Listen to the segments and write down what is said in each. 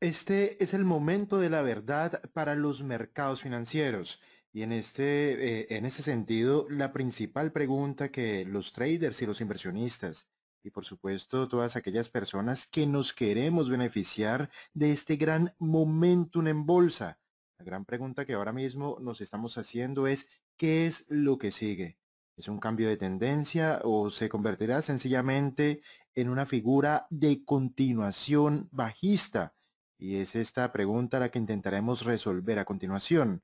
Este es el momento de la verdad para los mercados financieros. Y en este, eh, sentido, la principal pregunta que los traders y los inversionistas, y por supuesto todas aquellas personas que nos queremos beneficiar de este gran momentum en bolsa, la gran pregunta que ahora mismo nos estamos haciendo es, ¿qué es lo que sigue? ¿Es un cambio de tendencia o se convertirá sencillamente en una figura de continuación bajista? Y es esta pregunta la que intentaremos resolver a continuación.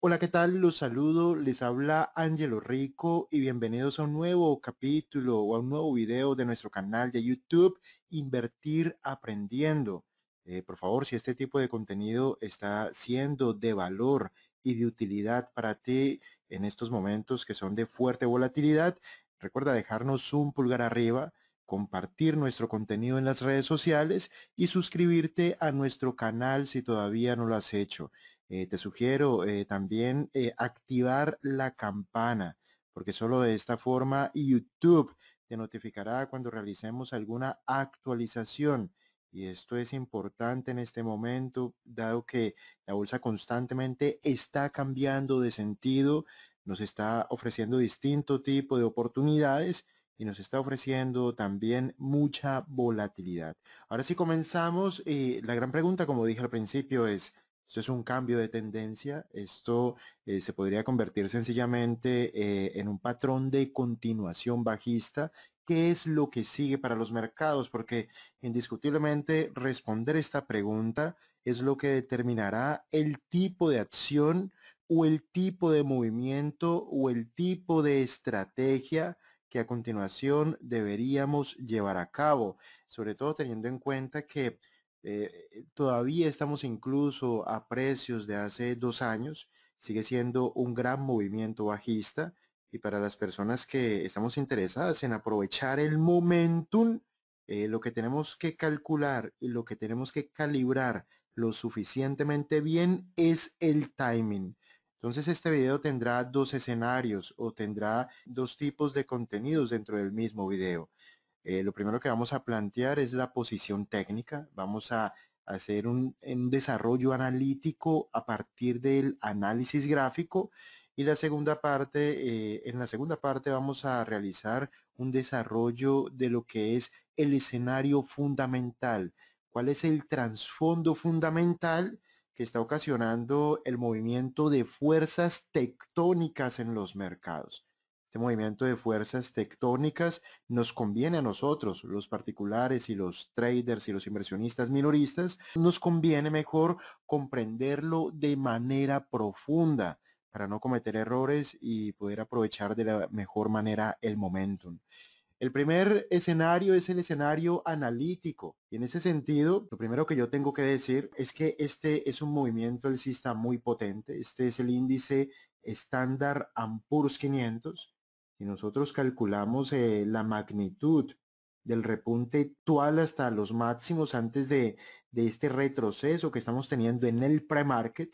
Hola, ¿qué tal? Los saludo, les habla Angelo Rico y bienvenidos a un nuevo capítulo o a un nuevo video de nuestro canal de YouTube, Invertir Aprendiendo. Eh, por favor, si este tipo de contenido está siendo de valor y de utilidad para ti en estos momentos que son de fuerte volatilidad, recuerda dejarnos un pulgar arriba, compartir nuestro contenido en las redes sociales y suscribirte a nuestro canal si todavía no lo has hecho. Eh, te sugiero eh, también eh, activar la campana, porque solo de esta forma YouTube te notificará cuando realicemos alguna actualización. Y esto es importante en este momento, dado que la bolsa constantemente está cambiando de sentido, nos está ofreciendo distinto tipo de oportunidades y nos está ofreciendo también mucha volatilidad. Ahora sí comenzamos eh, la gran pregunta, como dije al principio, es, ¿esto es un cambio de tendencia? ¿Esto eh, se podría convertir sencillamente eh, en un patrón de continuación bajista? ¿Qué es lo que sigue para los mercados? Porque indiscutiblemente responder esta pregunta es lo que determinará el tipo de acción o el tipo de movimiento o el tipo de estrategia que a continuación deberíamos llevar a cabo, sobre todo teniendo en cuenta que eh, eh, todavía estamos incluso a precios de hace dos años, sigue siendo un gran movimiento bajista y para las personas que estamos interesadas en aprovechar el momentum, eh, lo que tenemos que calcular y lo que tenemos que calibrar lo suficientemente bien es el timing. Entonces este video tendrá dos escenarios o tendrá dos tipos de contenidos dentro del mismo video. Eh, lo primero que vamos a plantear es la posición técnica. Vamos a hacer un, desarrollo analítico a partir del análisis gráfico y la segunda parte, eh, en la segunda parte vamos a realizar un desarrollo de lo que es el escenario fundamental, cuál es el trasfondo fundamental que está ocasionando el movimiento de fuerzas tectónicas en los mercados. Este movimiento de fuerzas tectónicas nos conviene a nosotros, los particulares y los traders y los inversionistas minoristas, nos conviene mejor comprenderlo de manera profunda para no cometer errores y poder aprovechar de la mejor manera el momentum. El primer escenario es el escenario analítico. Y en ese sentido, lo primero que yo tengo que decir es que este es un movimiento alcista muy potente. Este es el índice estándar Ampurs 500. Si nosotros calculamos eh, la magnitud del repunte actual hasta los máximos antes de, de este retroceso que estamos teniendo en el pre-market,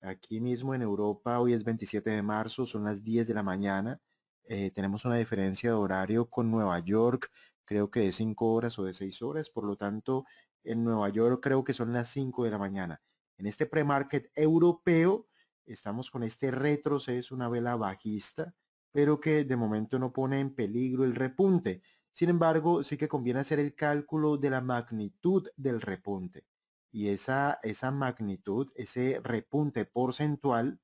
aquí mismo en Europa, hoy es 27 de marzo, son las 10 de la mañana. Eh, tenemos una diferencia de horario con Nueva York, creo que de 5 horas o de 6 horas, por lo tanto en Nueva York creo que son las 5 de la mañana. En este pre-market europeo estamos con este retroceso, una vela bajista, pero que de momento no pone en peligro el repunte. Sin embargo, sí que conviene hacer el cálculo de la magnitud del repunte. Y esa, esa magnitud, ese repunte porcentual,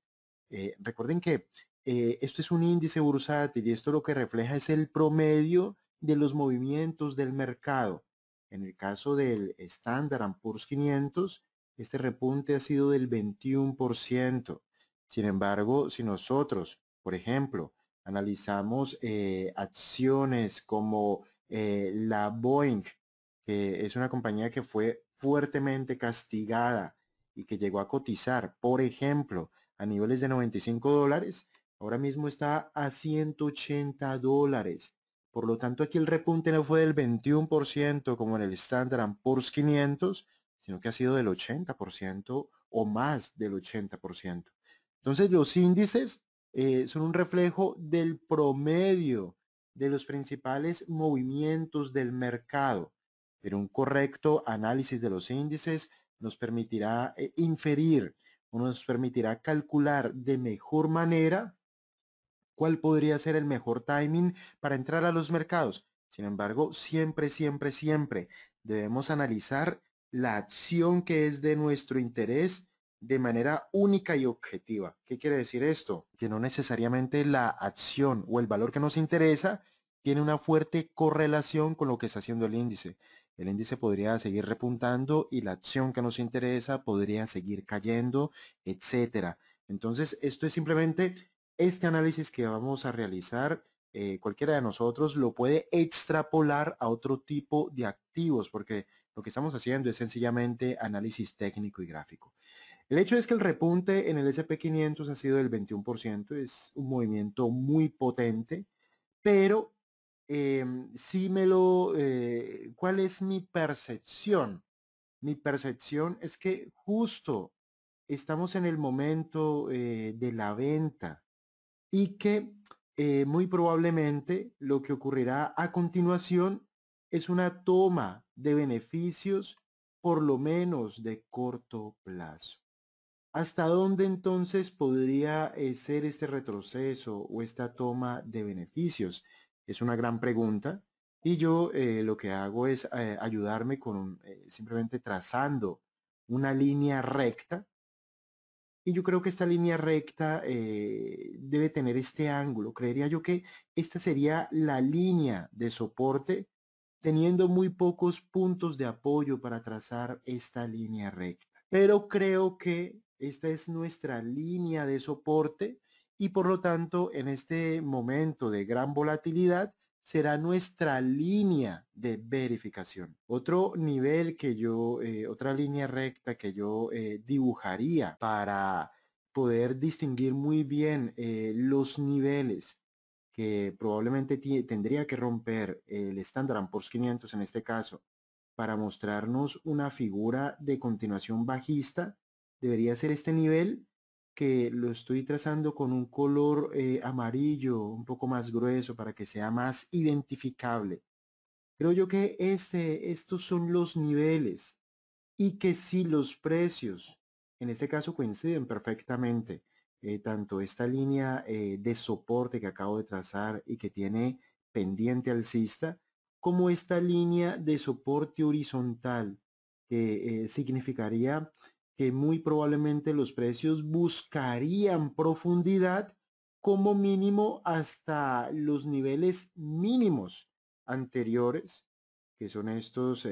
eh, recuerden que eh, esto es un índice bursátil y esto lo que refleja es el promedio de los movimientos del mercado. En el caso del Standard Poor's 500, este repunte ha sido del 21%. Sin embargo, si nosotros, por ejemplo, analizamos eh, acciones como eh, la Boeing, que es una compañía que fue fuertemente castigada y que llegó a cotizar, por ejemplo, a niveles de 95 dólares, Ahora mismo está a 180 dólares. Por lo tanto, aquí el repunte no fue del 21% como en el Standard Poor's 500, sino que ha sido del 80% o más del 80%. Entonces, los índices eh, son un reflejo del promedio de los principales movimientos del mercado, pero un correcto análisis de los índices nos permitirá eh, inferir o nos permitirá calcular de mejor manera cuál podría ser el mejor timing para entrar a los mercados. Sin embargo, siempre, siempre, siempre debemos analizar la acción que es de nuestro interés de manera única y objetiva. ¿Qué quiere decir esto? Que no necesariamente la acción o el valor que nos interesa tiene una fuerte correlación con lo que está haciendo el índice. El índice podría seguir repuntando y la acción que nos interesa podría seguir cayendo, etcétera. Entonces, esto es simplemente este análisis que vamos a realizar, eh, cualquiera de nosotros lo puede extrapolar a otro tipo de activos, porque lo que estamos haciendo es sencillamente análisis técnico y gráfico. El hecho es que el repunte en el SP500 ha sido del 21%, es un movimiento muy potente, pero em, sí si me lo, eh, ¿cuál es mi percepción? Mi percepción es que justo estamos en el momento eh, de la venta y que eh, muy probablemente lo que ocurrirá a continuación es una toma de beneficios por lo menos de corto plazo. ¿Hasta dónde entonces podría eh, ser este retroceso o esta toma de beneficios? Es una gran pregunta y yo eh, lo que hago es ayudarme con simplemente trazando una línea recta y yo creo que esta línea recta eh, debe tener este ángulo. Creería yo que esta sería la línea de soporte, teniendo muy pocos puntos de apoyo para trazar esta línea recta. Pero creo que esta es nuestra línea de soporte y por lo tanto en este momento de gran volatilidad será nuestra línea de verificación. Otro nivel que yo, eh, otra línea recta que yo eh, dibujaría para poder distinguir muy bien eh, los niveles que probablemente tendría que romper el estándar por 500 en este caso para mostrarnos una figura de continuación bajista, debería ser este nivel que lo estoy trazando con un color eh, amarillo un poco más grueso para que sea más identificable. Creo yo que este, estos son los niveles y que si los precios, en este caso coinciden perfectamente, eh, tanto esta línea eh, de soporte que acabo de trazar y que tiene pendiente alcista, como esta línea de soporte horizontal que significaría que muy probablemente los precios buscarían profundidad como mínimo hasta los niveles mínimos anteriores, que son estos eh,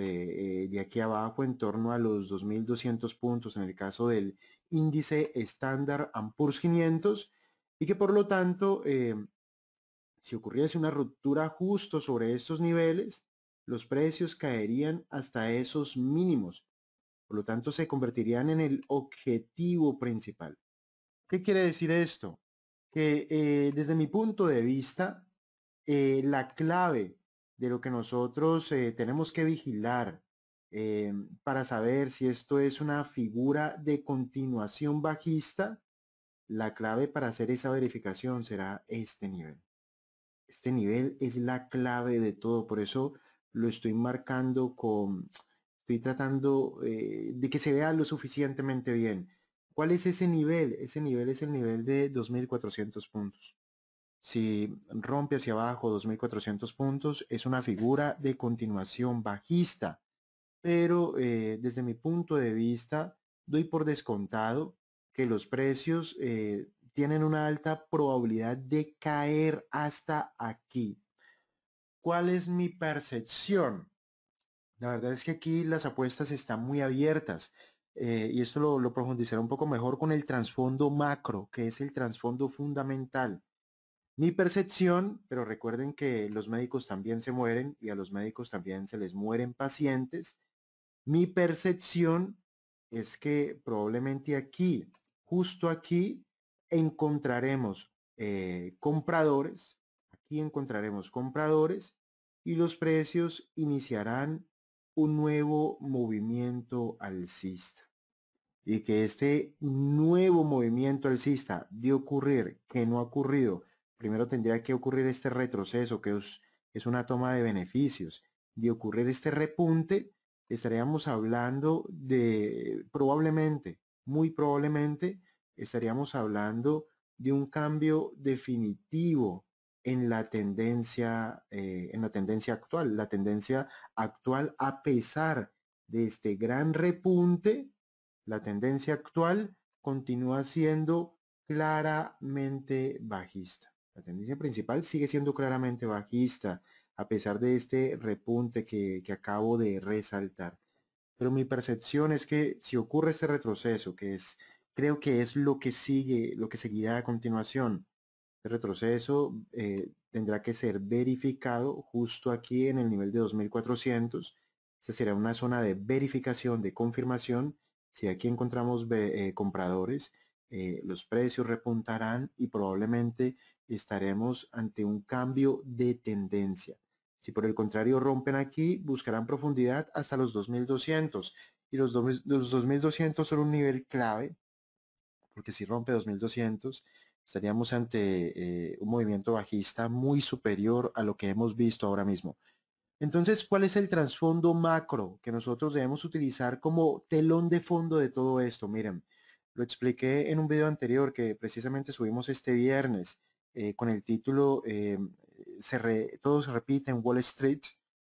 eh, de aquí abajo en torno a los 2.200 puntos en el caso del índice estándar Ampurs 500 y que por lo tanto eh, si ocurriese una ruptura justo sobre estos niveles, los precios caerían hasta esos mínimos por lo tanto, se convertirían en el objetivo principal. ¿Qué quiere decir esto? Que eh, desde mi punto de vista, eh, la clave de lo que nosotros eh, tenemos que vigilar para saber si esto es una figura de continuación bajista, la clave para hacer esa verificación será este nivel. Este nivel es la clave de todo, por eso lo estoy marcando con, estoy tratando eh, de que se vea lo suficientemente bien. ¿Cuál es ese nivel? Ese nivel es el nivel de 2.400 puntos. Si rompe hacia abajo 2.400 puntos, es una figura de continuación bajista. Pero eh, desde mi punto de vista, doy por descontado que los precios eh, tienen una alta probabilidad de caer hasta aquí. ¿Cuál es mi percepción? La verdad es que aquí las apuestas están muy abiertas eh, y esto lo, lo profundizaré un poco mejor con el trasfondo macro, que es el trasfondo fundamental. Mi percepción, pero recuerden que los médicos también se mueren y a los médicos también se les mueren pacientes, mi percepción es que probablemente aquí, justo aquí, encontraremos eh, compradores, aquí encontraremos compradores y los precios iniciarán un nuevo movimiento alcista y que este nuevo movimiento alcista de ocurrir, que no ha ocurrido, primero tendría que ocurrir este retroceso, que es, es una toma de beneficios, de ocurrir este repunte, estaríamos hablando de probablemente, muy probablemente, estaríamos hablando de un cambio definitivo en la tendencia, eh, en la tendencia actual. La tendencia actual, a pesar de este gran repunte, la tendencia actual continúa siendo claramente bajista. La tendencia principal sigue siendo claramente bajista, a pesar de este repunte que, que acabo de resaltar. Pero mi percepción es que si ocurre este retroceso, que es, creo que es lo que sigue, lo que seguirá a continuación, este retroceso eh, tendrá que ser verificado justo aquí en el nivel de 2400. Esta será una zona de verificación, de confirmación. Si aquí encontramos eh, compradores, eh, los precios repuntarán y probablemente estaremos ante un cambio de tendencia. Si por el contrario rompen aquí, buscarán profundidad hasta los 2200. Y los, los 2200 son un nivel clave, porque si rompe 2200, estaríamos ante eh, un movimiento bajista muy superior a lo que hemos visto ahora mismo. Entonces, ¿cuál es el trasfondo macro que nosotros debemos utilizar como telón de fondo de todo esto? Miren, lo expliqué en un video anterior que precisamente subimos este viernes eh, con el título eh, se re, Todo se repite en Wall Street.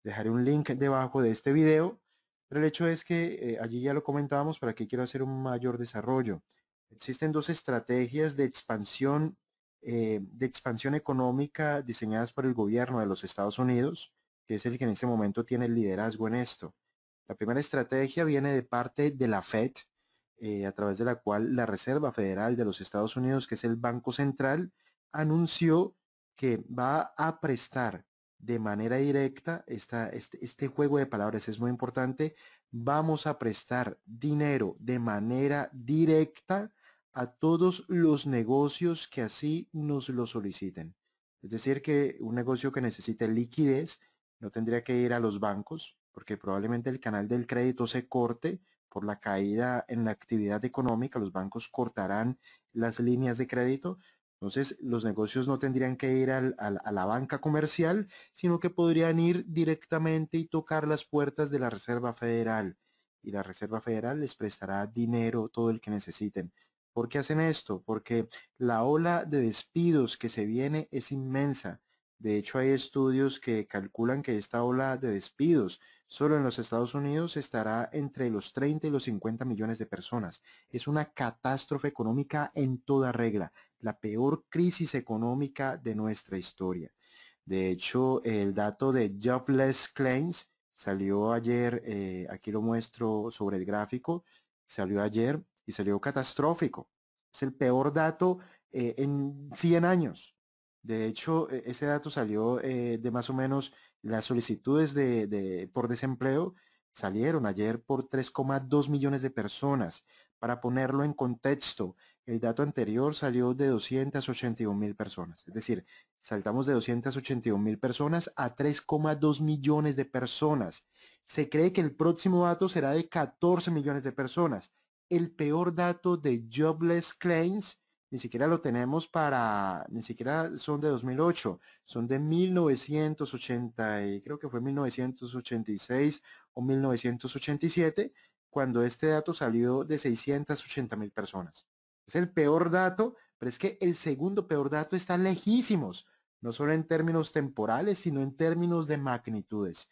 Dejaré un link debajo de este video, pero el hecho es que allí ya lo comentábamos, para que quiero hacer un mayor desarrollo. Existen dos estrategias de expansión, eh, de expansión económica diseñadas por el gobierno de los Estados Unidos, que es el que en este momento tiene el liderazgo en esto. La primera estrategia viene de parte de la Fed, eh, a través de la cual la Reserva Federal de los Estados Unidos, que es el Banco Central, anunció que va a prestar de manera directa, este, este juego de palabras es muy importante, vamos a prestar dinero de manera directa a todos los negocios que así nos lo soliciten. Es decir, que un negocio que necesite liquidez no tendría que ir a los bancos, porque probablemente el canal del crédito se corte por la caída en la actividad económica, los bancos cortarán las líneas de crédito. Entonces, los negocios no tendrían que ir a la banca comercial, sino que podrían ir directamente y tocar las puertas de la Reserva Federal. Y la Reserva Federal les prestará dinero, todo el que necesiten. ¿Por qué hacen esto? Porque la ola de despidos que se viene es inmensa. De hecho, hay estudios que calculan que esta ola de despidos solo en los Estados Unidos estará entre los 30 y los 50 millones de personas. Es una catástrofe económica en toda regla, la peor crisis económica de nuestra historia. De hecho, el dato de Jobless Claims salió ayer, eh, aquí lo muestro sobre el gráfico, salió ayer y salió catastrófico. Es el peor dato eh, en 100 años. De hecho, e, ese dato salió eh, de más o menos las solicitudes por desempleo salieron ayer por 3,2 millones de personas. Para ponerlo en contexto, el dato anterior salió de 281 mil personas. Es decir, saltamos de 281 mil personas a 3,2 millones de personas. Se cree que el próximo dato será de 14 millones de personas el peor dato de jobless claims, ni siquiera lo tenemos para, ni siquiera son de 2008, son de 1980, y creo que fue 1986 o 1987, cuando este dato salió de 680 mil personas. Es el peor dato, pero es que el segundo peor dato está lejísimos, no solo en términos temporales, sino en términos de magnitudes.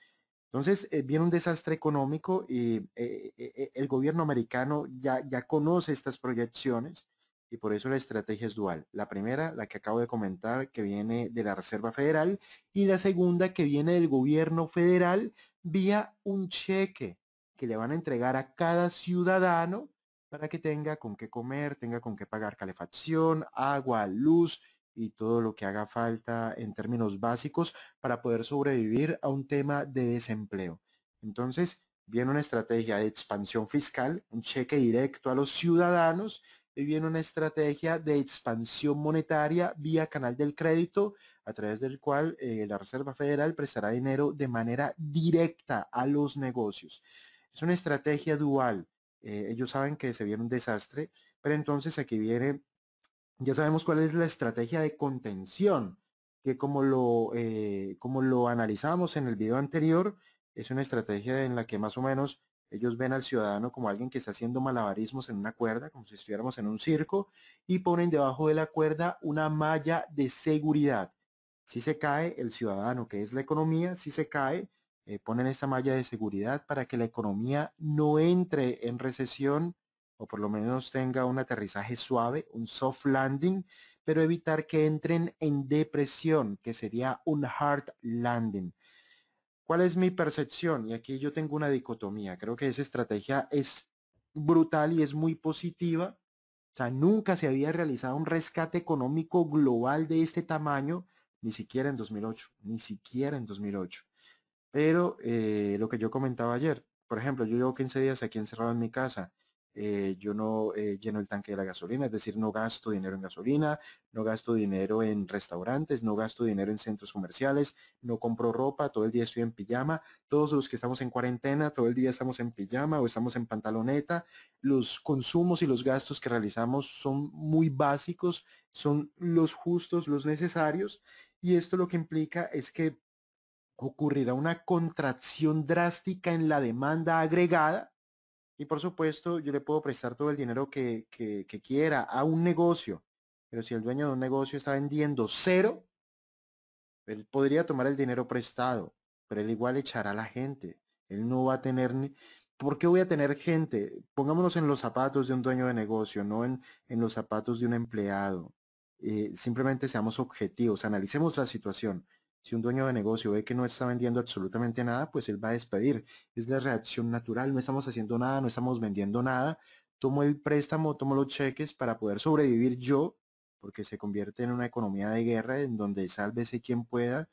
Entonces eh, viene un desastre económico y eh, eh, el gobierno americano ya, ya conoce estas proyecciones y por eso la estrategia es dual. La primera, la que acabo de comentar, que viene de la Reserva Federal, y la segunda, que viene del gobierno federal vía un cheque que le van a entregar a cada ciudadano para que tenga con qué comer, tenga con qué pagar calefacción, agua, luz, y todo lo que haga falta en términos básicos para poder sobrevivir a un tema de desempleo. Entonces, viene una estrategia de expansión fiscal, un cheque directo a los ciudadanos, y viene una estrategia de expansión monetaria vía canal del crédito, a través del cual eh, la Reserva Federal prestará dinero de manera directa a los negocios. Es una estrategia dual. Eh, ellos saben que se viene un desastre, pero entonces aquí viene ya sabemos cuál es la estrategia de contención, que como lo, eh, como lo analizamos en el video anterior, es una estrategia en la que más o menos ellos ven al ciudadano como alguien que está haciendo malabarismos en una cuerda, como si estuviéramos en un circo, y ponen debajo de la cuerda una malla de seguridad. Si se cae el ciudadano, que es la economía, si se cae, eh, ponen esa malla de seguridad para que la economía no entre en recesión o por lo menos tenga un aterrizaje suave, un soft landing, pero evitar que entren en depresión, que sería un hard landing. ¿Cuál es mi percepción? Y aquí yo tengo una dicotomía. Creo que esa estrategia es brutal y es muy positiva. O sea, nunca se había realizado un rescate económico global de este tamaño, ni siquiera en 2008, ni siquiera en 2008. Pero eh, lo que yo comentaba ayer, por ejemplo, yo llevo 15 días aquí encerrado en mi casa eh, yo no eh, lleno el tanque de la gasolina, es decir, no gasto dinero en gasolina, no gasto dinero en restaurantes, no gasto dinero en centros comerciales, no compro ropa, todo el día estoy en pijama, todos los que estamos en cuarentena, todo el día estamos en pijama o estamos en pantaloneta, los consumos y los gastos que realizamos son muy básicos, son los justos, los necesarios, y esto lo que implica es que ocurrirá una contracción drástica en la demanda agregada, y por supuesto, yo le puedo prestar todo el dinero que, que, quiera a un negocio. Pero si el dueño de un negocio está vendiendo cero, él podría tomar el dinero prestado, pero él igual echará a la gente. Él no va a tener... Ni... ¿Por qué voy a tener gente? Pongámonos en los zapatos de un dueño de negocio, no en, en los zapatos de un empleado. Eh, simplemente seamos objetivos, analicemos la situación. Si un dueño de negocio ve que no está vendiendo absolutamente nada, pues él va a despedir. Es la reacción natural, no estamos haciendo nada, no estamos vendiendo nada. Tomo el préstamo, tomo los cheques para poder sobrevivir yo, porque se convierte en una economía de guerra en donde sálvese quien pueda.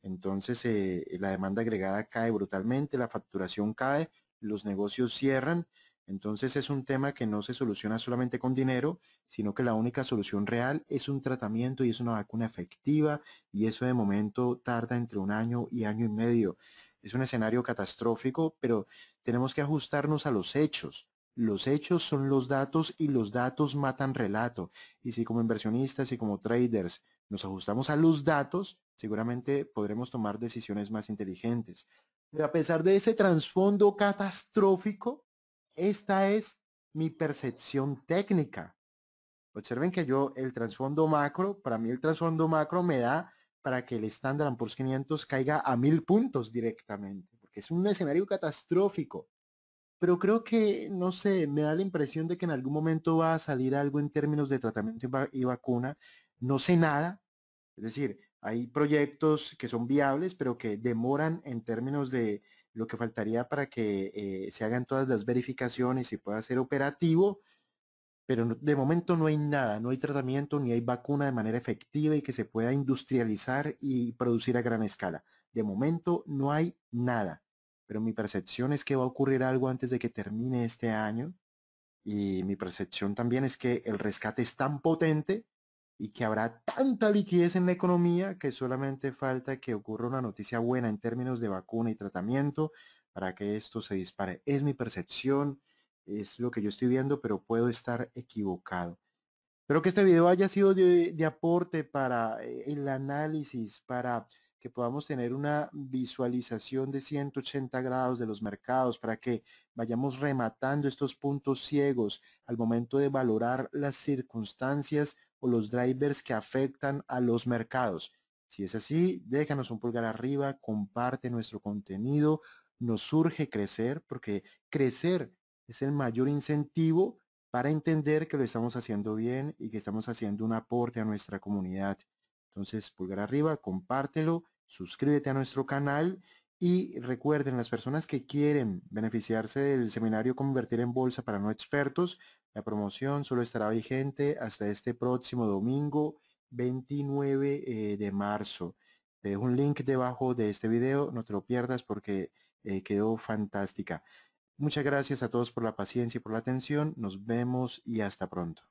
Entonces eh, la demanda agregada cae brutalmente, la facturación cae, los negocios cierran entonces es un tema que no se soluciona solamente con dinero, sino que la única solución real es un tratamiento y es una vacuna efectiva y eso de momento tarda entre un año y año y medio. Es un escenario catastrófico, pero tenemos que ajustarnos a los hechos. Los hechos son los datos y los datos matan relato. Y si como inversionistas y como traders nos ajustamos a los datos, seguramente podremos tomar decisiones más inteligentes. Pero a pesar de ese trasfondo catastrófico, esta es mi percepción técnica. Observen que yo el trasfondo macro, para mí el trasfondo macro me da para que el estándar por 500 caiga a mil puntos directamente, porque es un escenario catastrófico. Pero creo que, no sé, me da la impresión de que en algún momento va a salir algo en términos de tratamiento y vacuna. No sé nada. Es decir, hay proyectos que son viables, pero que demoran en términos de, lo que faltaría para que eh, se hagan todas las verificaciones y pueda ser operativo, pero de momento no hay nada, no hay tratamiento ni hay vacuna de manera efectiva y que se pueda industrializar y producir a gran escala. De momento no hay nada, pero mi percepción es que va a ocurrir algo antes de que termine este año y mi percepción también es que el rescate es tan potente y que habrá tanta liquidez en la economía que solamente falta que ocurra una noticia buena en términos de vacuna y tratamiento para que esto se dispare. Es mi percepción, es lo que yo estoy viendo, pero puedo estar equivocado. Espero que este video haya sido de, aporte para eh, el análisis, para que podamos tener una visualización de 180 grados de los mercados para que vayamos rematando estos puntos ciegos al momento de valorar las circunstancias o los drivers que afectan a los mercados. Si es así, déjanos un pulgar arriba, comparte nuestro contenido, nos surge crecer porque crecer es el mayor incentivo para entender que lo estamos haciendo bien y que estamos haciendo un aporte a nuestra comunidad. Entonces, pulgar arriba, compártelo, suscríbete a nuestro canal y recuerden, las personas que quieren beneficiarse del seminario Convertir en bolsa para no expertos, la promoción solo estará vigente hasta este próximo domingo 29 eh, de marzo. Te dejo un link debajo de este video, no te lo pierdas porque eh, quedó fantástica. Muchas gracias a todos por la paciencia y por la atención. Nos vemos y hasta pronto.